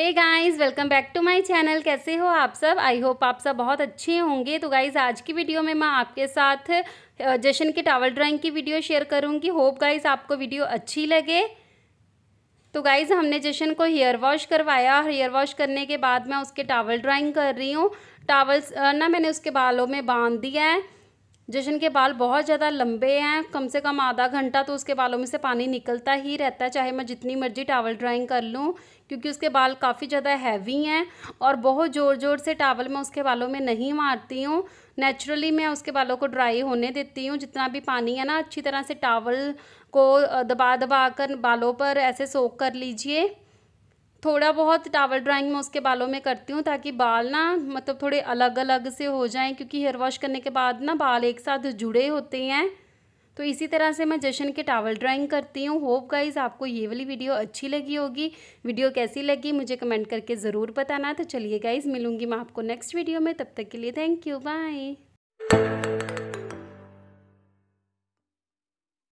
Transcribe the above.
hey guys welcome back to my channel कैसे हो आप सब आई होप आप सब बहुत अच्छे होंगे तो गाइस आज की वीडियो में मैं आपके साथ जशन के टावल ड्राइंग की वीडियो शेयर करूंगी होप गाइस आपको वीडियो अच्छी लगे तो गाइज़ हमने जशन को हेयर वॉश करवाया हेयर वॉश करने के बाद मैं उसके टावल ड्राइंग कर रही हूँ टावल्स ना मैंने उसके बालों में बांध दिया है जशन के बाल बहुत ज़्यादा लंबे हैं कम से कम आधा घंटा तो उसके बालों में से पानी निकलता ही रहता है चाहे मैं जितनी मर्जी टावल ड्राइंग कर लूँ क्योंकि उसके बाल काफ़ी ज़्यादा हैवी हैं और बहुत ज़ोर ज़ोर से टावल मैं उसके बालों में नहीं मारती हूँ नेचुरली मैं उसके बालों को ड्राई होने देती हूँ जितना भी पानी है ना अच्छी तरह से टावल को दबा दबा कर बालों पर ऐसे सोख कर लीजिए थोड़ा बहुत टावल ड्राइंग मैं उसके बालों में करती हूँ ताकि बाल ना मतलब थोड़े अलग अलग से हो जाएं क्योंकि हेयर वॉश करने के बाद ना बाल एक साथ जुड़े होते हैं तो इसी तरह से मैं जशन के टावल ड्राइंग करती हूँ होप गाइज आपको ये वाली वीडियो अच्छी लगी होगी वीडियो कैसी लगी मुझे कमेंट करके ज़रूर बताना तो चलिए गाइज मिलूंगी मैं आपको नेक्स्ट वीडियो में तब तक के लिए थैंक यू बाय